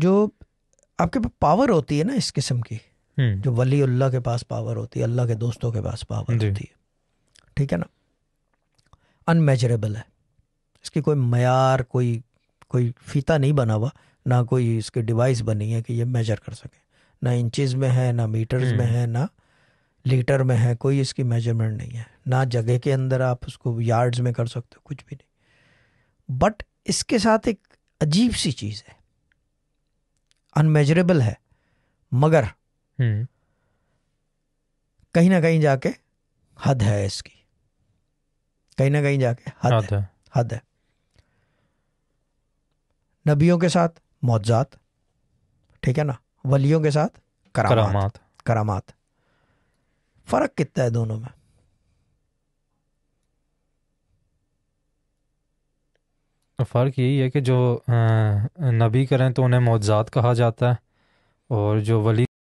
जो आपके पास पावर होती है ना इस किस्म की हम्म। जो वली अल्लाह के पास पावर होती है अल्लाह के दोस्तों के पास पावर होती है ठीक है ना अनमेजरेबल है इसकी कोई मैार कोई कोई फीता नहीं बना हुआ ना कोई इसकी डिवाइस बनी है कि ये मेजर कर सके ना इंचज़ में है ना मीटर्स हम्म। में है ना लीटर में है कोई इसकी मेजरमेंट नहीं है ना जगह के अंदर आप उसको यार्ड्स में कर सकते हो कुछ भी नहीं बट इसके साथ एक अजीब सी चीज़ है अनमेजरेबल है मगर हम्म। कहीं ना कहीं जाके हद है इसकी कहीं ना कहीं जाके हद है, है हद है नबियों के साथ मौजात ठीक है ना वलियों के साथ करामात करामात फर्क कितना है दोनों में फ़र्क यही है कि जो नबी करें तो उन्हें मौजाद कहा जाता है और जो वली